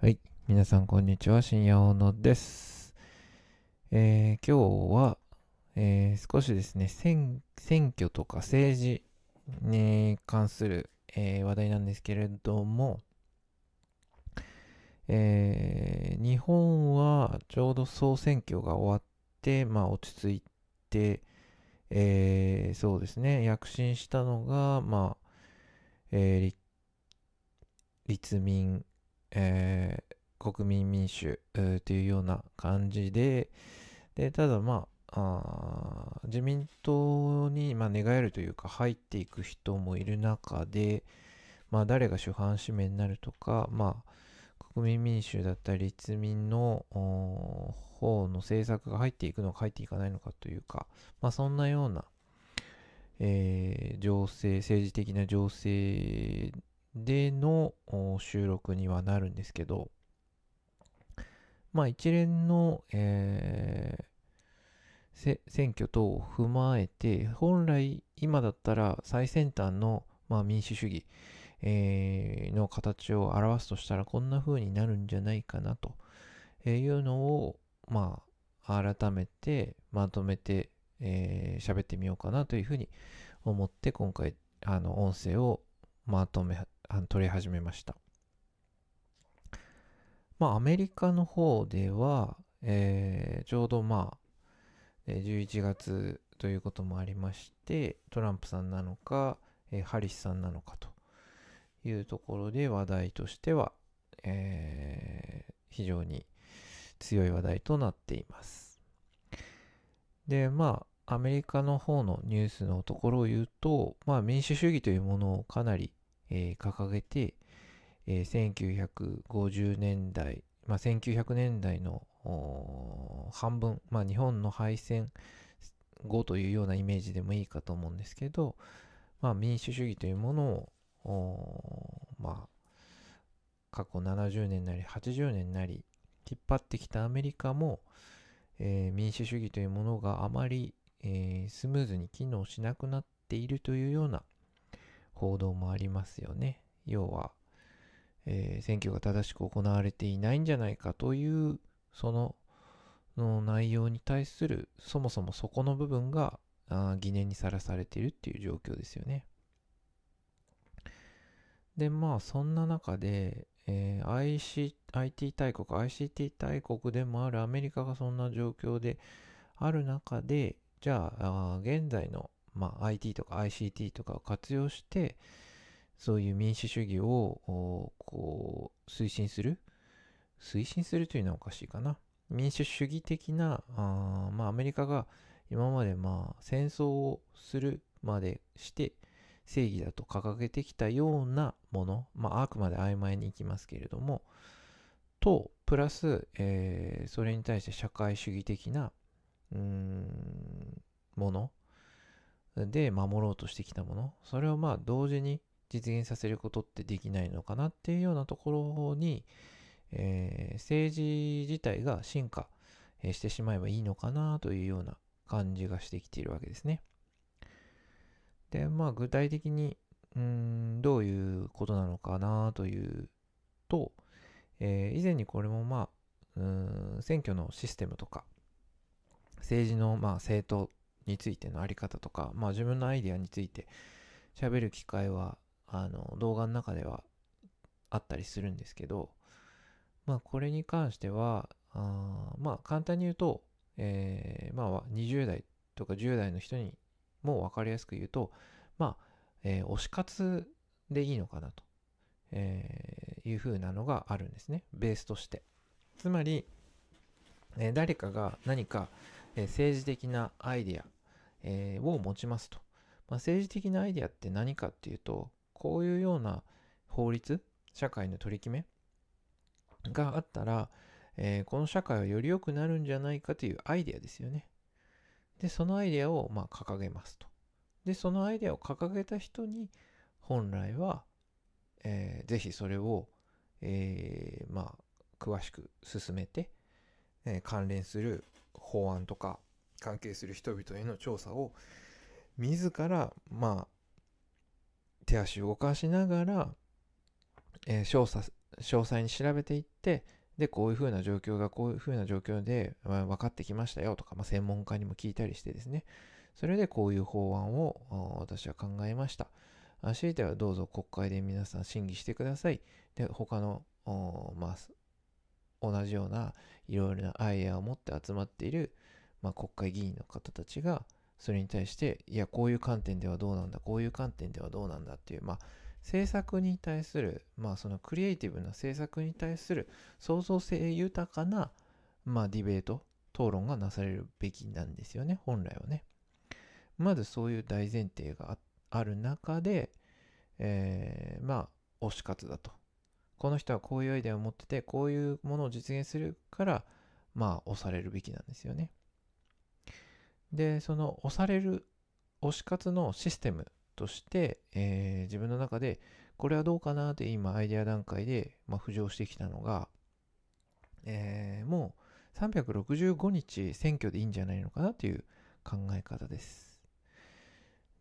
はい。皆さん、こんにちは。深夜大野です。えー、今日は、えー、少しですね選、選挙とか政治に関する、えー、話題なんですけれども、えー、日本はちょうど総選挙が終わって、まあ、落ち着いて、えー、そうですね、躍進したのが、まあ、えー、立民えー、国民民主というような感じで、でただまあ自民党に、まあ、寝返るというか入っていく人もいる中で、まあ、誰が主犯指名になるとか、まあ、国民民主だったり立民の方の政策が入っていくのか入っていかないのかというか、まあ、そんなような、えー、情勢政治的な情勢での収録にはなるんですけど、まあ一連の、えー、選挙等を踏まえて、本来今だったら最先端の、まあ、民主主義、えー、の形を表すとしたらこんな風になるんじゃないかなというのを、まあ改めてまとめて喋、えー、ってみようかなというふうに思って今回あの音声をまとめあの取り始めました。まあ、アメリカの方では、えー、ちょうどまあ、11月ということもありまして、トランプさんなのか、えー、ハリスさんなのかというところで話題としては、えー、非常に強い話題となっています。で、まあ、アメリカの方のニュースのところを言うと、まあ、民主主義というものをかなりえー、掲げて、えー、1950年代、まあ、1900年代の半分、まあ、日本の敗戦後というようなイメージでもいいかと思うんですけど、まあ、民主主義というものを、まあ、過去70年なり80年なり引っ張ってきたアメリカも、えー、民主主義というものがあまり、えー、スムーズに機能しなくなっているというような行動もありますよね。要は、えー、選挙が正しく行われていないんじゃないかという、その、の内容に対する、そもそもそこの部分が、あ疑念にさらされているっていう状況ですよね。で、まあ、そんな中で、えー、IC、IT 大国、ICT 大国でもあるアメリカがそんな状況である中で、じゃあ、あ現在のまあ、IT とか ICT とかを活用してそういう民主主義をこう推進する推進するというのはおかしいかな民主主義的なあ、まあ、アメリカが今までまあ戦争をするまでして正義だと掲げてきたようなもの、まあ、あくまで曖昧にいきますけれどもとプラス、えー、それに対して社会主義的なうーんもので守ろうとしてきたものそれをまあ同時に実現させることってできないのかなっていうようなところに、えー、政治自体が進化してしまえばいいのかなというような感じがしてきているわけですね。でまあ具体的にうんどういうことなのかなというと、えー、以前にこれもまあうん選挙のシステムとか政治のまあ政党についてのあり方とか、まあ自分のアイデアについて喋る機会は、あの、動画の中ではあったりするんですけど、まあこれに関しては、あまあ簡単に言うと、えー、まあ20代とか10代の人にも分かりやすく言うと、まあ、えー、推し活でいいのかなと、えー、いうふうなのがあるんですね。ベースとして。つまり、え誰かが何か、え政治的なアイデアえー、を持ちますと。まあ、政治的なアイデアって何かっていうと、こういうような法律、社会の取り決めがあったら、えー、この社会はより良くなるんじゃないかというアイデアですよね。で、そのアイデアをまあ掲げますと。で、そのアイデアを掲げた人に、本来は、えー、ぜひそれを、えー、まあ、詳しく進めて、えー、関連する法案とか関係する人々への調査を自らまあ手足を動かしながら、えー、詳細詳細に調べていってでこういうふうな状況がこういうふうな状況で、まあ、分かってきましたよとか、まあ、専門家にも聞いたりしてですねそれでこういう法案を私は考えました強いてはどうぞ国会で皆さん審議してくださいで他のまあ、同じようないろいろなアイデアを持って集まっているまあ、国会議員の方たちがそれに対していやこういう観点ではどうなんだこういう観点ではどうなんだっていう、まあ、政策に対する、まあ、そのクリエイティブな政策に対する創造性豊かな、まあ、ディベート討論がなされるべきなんですよね本来はね。まずそういう大前提がある中で、えー、まあ推し活だと。この人はこういうアイデアを持っててこういうものを実現するからまあ押されるべきなんですよね。で、その押される推し活のシステムとして、えー、自分の中でこれはどうかなって今アイデア段階で、まあ、浮上してきたのが、えー、もう365日選挙でいいんじゃないのかなという考え方です。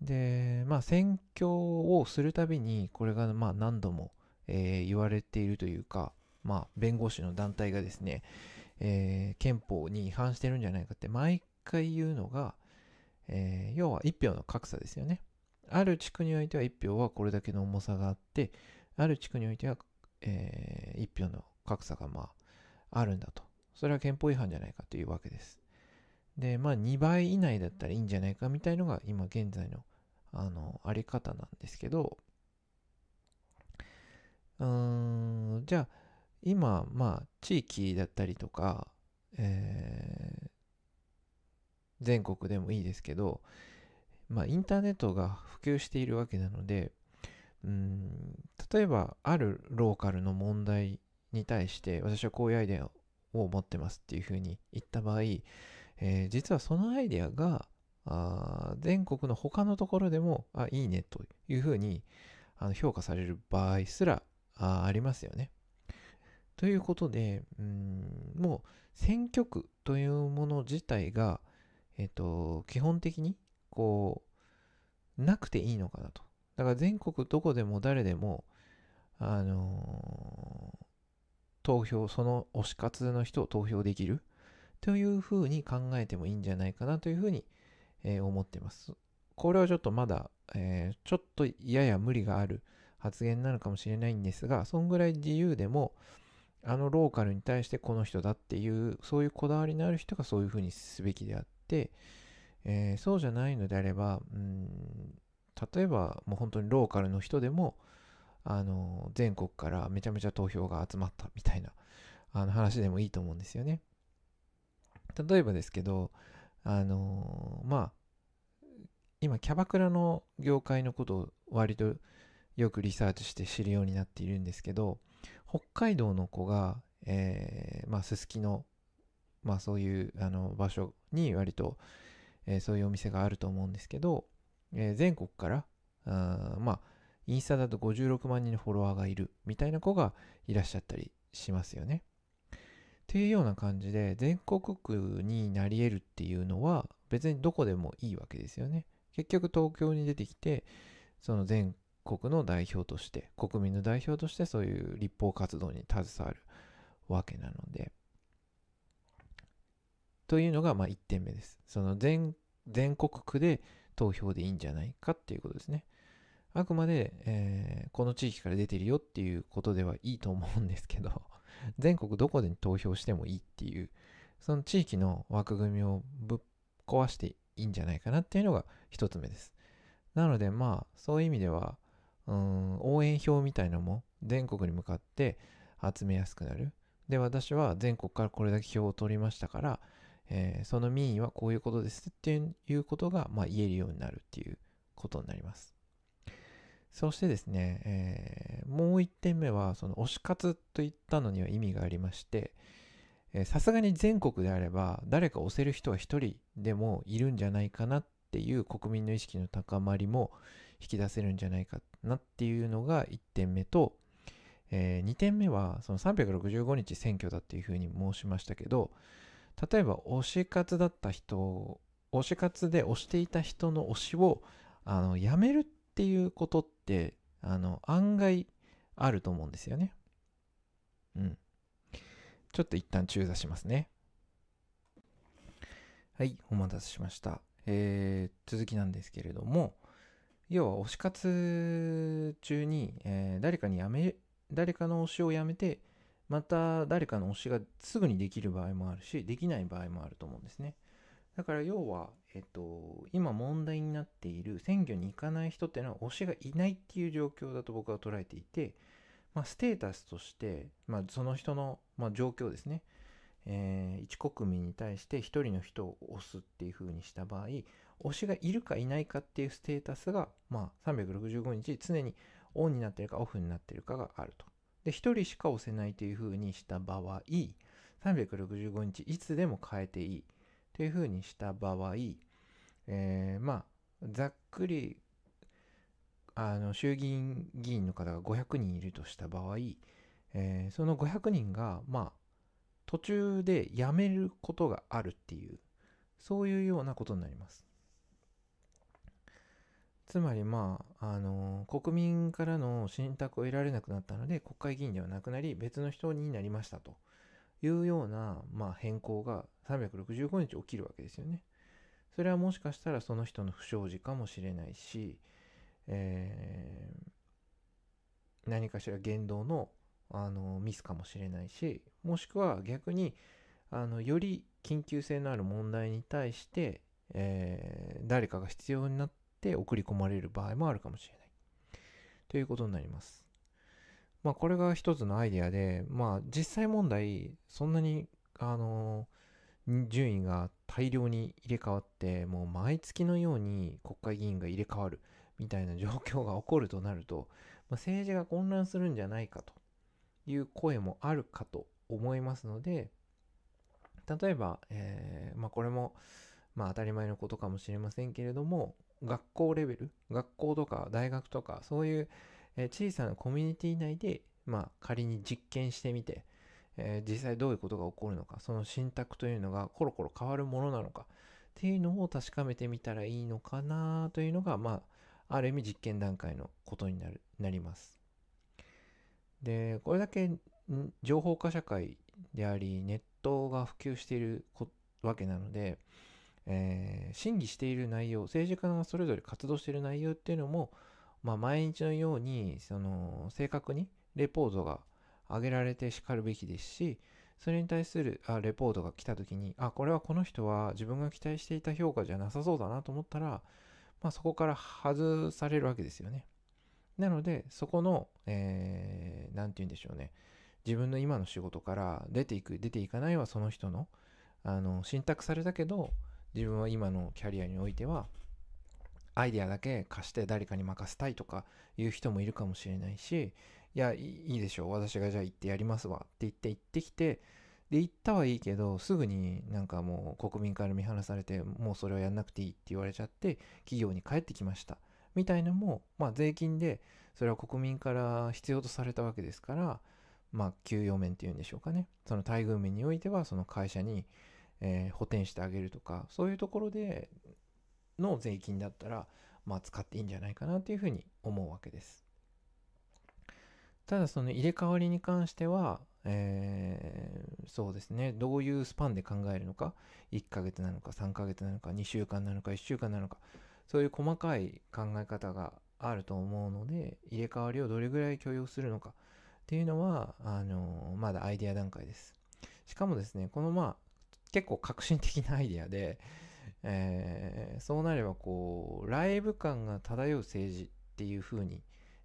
で、まあ選挙をするたびにこれがまあ何度も、えー、言われているというか、まあ弁護士の団体がですね、えー、憲法に違反してるんじゃないかって毎回言うのが、えー、要は1票の格差ですよね。ある地区においては1票はこれだけの重さがあって、ある地区においては、えー、1票の格差がまあ、あるんだと。それは憲法違反じゃないかというわけです。で、まあ2倍以内だったらいいんじゃないかみたいのが今現在の、あの、あり方なんですけど、うーん、じゃあ、今、まあ、地域だったりとか、えー全国でもいいですけど、まあ、インターネットが普及しているわけなので、うん、例えばあるローカルの問題に対して私はこういうアイデアを持ってますっていうふうに言った場合、えー、実はそのアイデアがあ全国の他のところでもあいいねというふうにあの評価される場合すらあありますよね。ということで、うん、もう選挙区というもの自体がえっ、と、基本的に、こう、なくていいのかなと。だから全国どこでも誰でも、あのー、投票、その推し活の人を投票できるというふうに考えてもいいんじゃないかなというふうに、えー、思っています。これはちょっとまだ、えー、ちょっとやや無理がある発言なのかもしれないんですが、そんぐらい自由でも、あのローカルに対してこの人だっていう、そういうこだわりのある人がそういうふうにすべきであっ、えー、そうじゃないのであれば、うん、例えばもう本当にローカルの人でも、あの、全国からめちゃめちゃ投票が集まったみたいな、あの話でもいいと思うんですよね。例えばですけど、あのー、まあ、今、キャバクラの業界のことを割とよくリサーチして知るようになっているんですけど、北海道の子が、えー、まあ、すすきの、まあ、そういう、あの、場所に割と、えー、そういうお店があると思うんですけど、えー、全国からあまあインスタだと56万人のフォロワーがいるみたいな子がいらっしゃったりしますよね。っていうような感じで全国区になり得るっていうのは別にどこでもいいわけですよね。結局東京に出てきてその全国の代表として国民の代表としてそういう立法活動に携わるわけなのでというのがまあ1点目です。その全全国区で投票でいいんじゃないかっていうことですね。あくまで、えー、この地域から出てるよっていうことではいいと思うんですけど、全国どこで投票してもいいっていう、その地域の枠組みをぶっ壊していいんじゃないかなっていうのが一つ目です。なのでまあ、そういう意味では、うん、応援票みたいのも全国に向かって集めやすくなる。で、私は全国からこれだけ票を取りましたから、えー、その民意はこういうことですっていうことが、まあ、言えるようになるっていうことになります。そしてですね、えー、もう1点目は、その推し活といったのには意味がありまして、さすがに全国であれば、誰か推せる人は1人でもいるんじゃないかなっていう国民の意識の高まりも引き出せるんじゃないかなっていうのが1点目と、えー、2点目は、その365日選挙だっていうふうに申しましたけど、例えば推し活だった人推し活で推していた人の推しをあのやめるっていうことってあの案外あると思うんですよね。うん。ちょっと一旦中座しますね。はい、お待たせしました。えー、続きなんですけれども、要は推し活中に、えー、誰かにやめ、誰かの推しをやめて、また誰かの推しがすぐにできる場合もあるしできない場合もあると思うんですねだから要は、えっと、今問題になっている選挙に行かない人っていうのは推しがいないっていう状況だと僕は捉えていて、まあ、ステータスとして、まあ、その人の、まあ、状況ですね、えー、一国民に対して一人の人を推すっていう風にした場合推しがいるかいないかっていうステータスが、まあ、365日常にオンになってるかオフになってるかがあると。で、1人しか押せないというふうにした場合、365日いつでも変えていいというふうにした場合、えー、まあ、ざっくり、あの、衆議院議員の方が500人いるとした場合、えー、その500人が、まあ、途中で辞めることがあるっていう、そういうようなことになります。つまりまあ、あのー、国民からの信託を得られなくなったので、国会議員ではなくなり、別の人になりましたというような、まあ、変更が365日起きるわけですよね。それはもしかしたらその人の不祥事かもしれないし、えー、何かしら言動のあのミスかもしれないしもしくは逆にあのより緊急性のある問題に対して、えー、誰かが必要になっって送り込まれる場合もあるかもしれない。ということになります。まあ、これが一つのアイデアで、まあ、実際問題、そんなに、あのー、順位が大量に入れ替わって、もう毎月のように国会議員が入れ替わるみたいな状況が起こるとなると、まあ、政治が混乱するんじゃないかという声もあるかと思いますので、例えば、えー、まあ、これも、まあ、当たり前のことかもしれませんけれども、学校レベル、学校とか大学とか、そういう、え小さなコミュニティ内で、まあ、仮に実験してみて、えー、実際どういうことが起こるのか、その信託というのがコロコロ変わるものなのか、っていうのを確かめてみたらいいのかなというのが、まあ、ある意味実験段階のことになる、なります。で、これだけ情報化社会であり、ネットが普及しているわけなので、えー、審議している内容、政治家がそれぞれ活動している内容っていうのも、まあ、毎日のように、その、正確にレポートが上げられてしかるべきですし、それに対するあレポートが来た時に、あ、これはこの人は自分が期待していた評価じゃなさそうだなと思ったら、まあ、そこから外されるわけですよね。なので、そこの、えー、なんて言うんでしょうね。自分の今の仕事から出ていく、出ていかないはその人の、あの、信託されたけど、自分は今のキャリアにおいてはアイデアだけ貸して誰かに任せたいとかいう人もいるかもしれないしいやいいでしょう私がじゃあ行ってやりますわって言って行ってきてで行ったはいいけどすぐになんかもう国民から見放されてもうそれはやんなくていいって言われちゃって企業に帰ってきましたみたいなのもまあ税金でそれは国民から必要とされたわけですからまあ給与面っていうんでしょうかねその待遇面においてはその会社にえー、補填してあげるとか、そういうところでの税金だったら、まあ、使っていいんじゃないかなというふうに思うわけです。ただその入れ替わりに関しては、えー、そうですね、どういうスパンで考えるのか、1ヶ月なのか、3ヶ月なのか、2週間なのか、1週間なのか、そういう細かい考え方があると思うので、入れ替わりをどれぐらい許容するのかっていうのは、あのまだアイデア段階です。しかもですね、このまあ、結構革新的なアイデアで、えー、そうなればこうライブ感が漂う政治っていう風に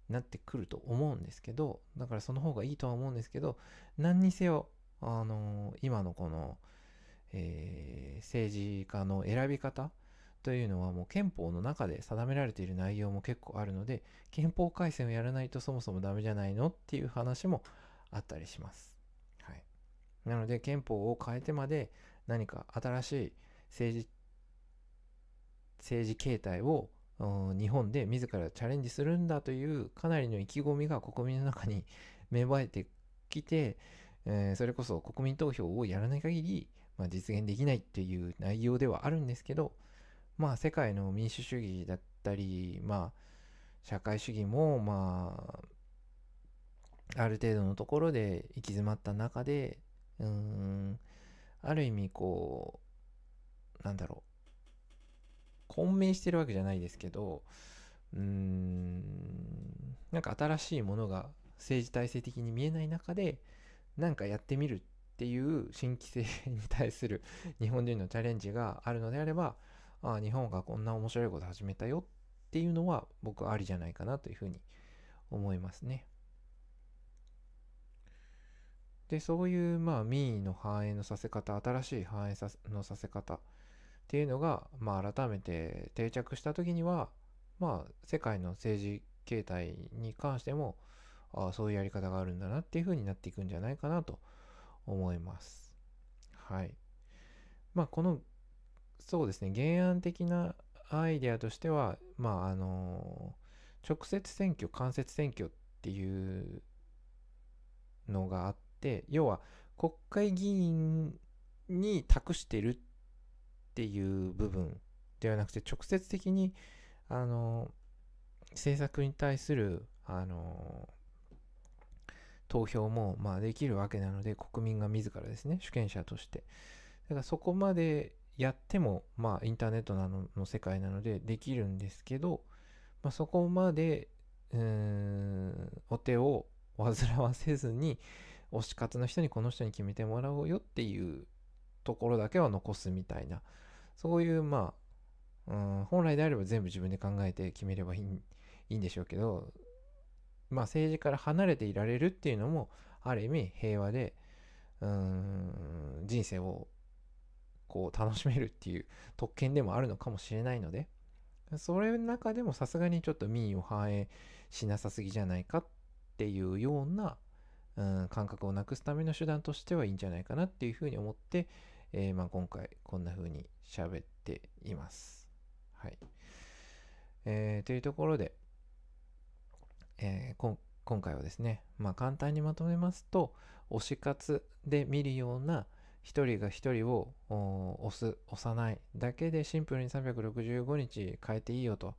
なってくると思うんですけどだからその方がいいとは思うんですけど何にせよ、あのー、今のこの、えー、政治家の選び方というのはもう憲法の中で定められている内容も結構あるので憲法改正をやらないとそもそもダメじゃないのっていう話もあったりします。はい、なので憲法を変えてまで何か新しい政治政治形態を日本で自らチャレンジするんだというかなりの意気込みが国民の中に 芽生えてきて、えー、それこそ国民投票をやらない限り、まあ、実現できないっていう内容ではあるんですけど、まあ、世界の民主主義だったり、まあ、社会主義も、まあ、ある程度のところで行き詰まった中で、うん、ある意味こうなんだろう混迷してるわけじゃないですけどうーんなんか新しいものが政治体制的に見えない中で何かやってみるっていう新規性に対する 日本人のチャレンジがあるのであればああ日本がこんな面白いこと始めたよっていうのは僕ありじゃないかなというふうに思いますね。で、そういう、まあ、民意の反映のさせ方、新しい反映のさせ方っていうのが、まあ、改めて定着した時には、まあ、世界の政治形態に関しても、ああそういうやり方があるんだなっていう風になっていくんじゃないかなと思います。はい。まあ、この、そうですね、原案的なアイデアとしては、まあ、あのー、直接選挙、間接選挙っていうのがあっって要は国会議員に託してるっていう部分ではなくて直接的にあの政策に対するあの投票もまあできるわけなので国民が自らですね主権者としてだからそこまでやってもまあインターネットなのの世界なのでできるんですけど、まあ、そこまでうーんお手を煩わせずに、推し活の人にこの人に決めてもらおうよっていうところだけは残すみたいなそういうまあ、うん、本来であれば全部自分で考えて決めればいいんでしょうけどまあ政治から離れていられるっていうのもある意味平和でうん人生をこう楽しめるっていう特権でもあるのかもしれないのでそれの中でもさすがにちょっと民意を反映しなさすぎじゃないかっていうようなうん、感覚をなくすための手段としてはいいんじゃないかなっていうふうに思って、えー、まあ、今回こんなふうに喋っています。はい。えー、というところで、えー、今回はですね、まあ、簡単にまとめますと、推し活で見るような一人が一人を押す、押さないだけでシンプルに365日変えていいよと。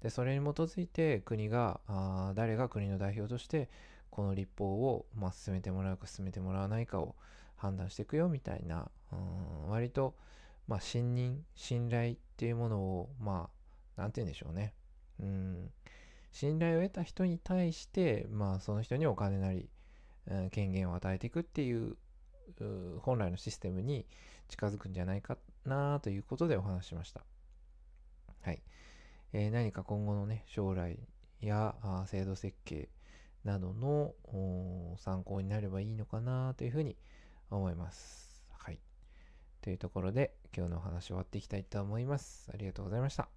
で、それに基づいて国が、あ誰が国の代表としてこの立法を、まあ、進めてもらうか進めてもらわないかを判断していくよみたいな、うん、割と、まあ、信任、信頼っていうものを、まあ、なんて言うんでしょうね。うん、信頼を得た人に対して、まあ、その人にお金なり、うん、権限を与えていくっていう本来のシステムに近づくんじゃないかなということでお話しました。はい。えー、何か今後のね、将来や制度設計などの参考になればいいのかなというふうに思います。はい。というところで今日のお話終わっていきたいと思います。ありがとうございました。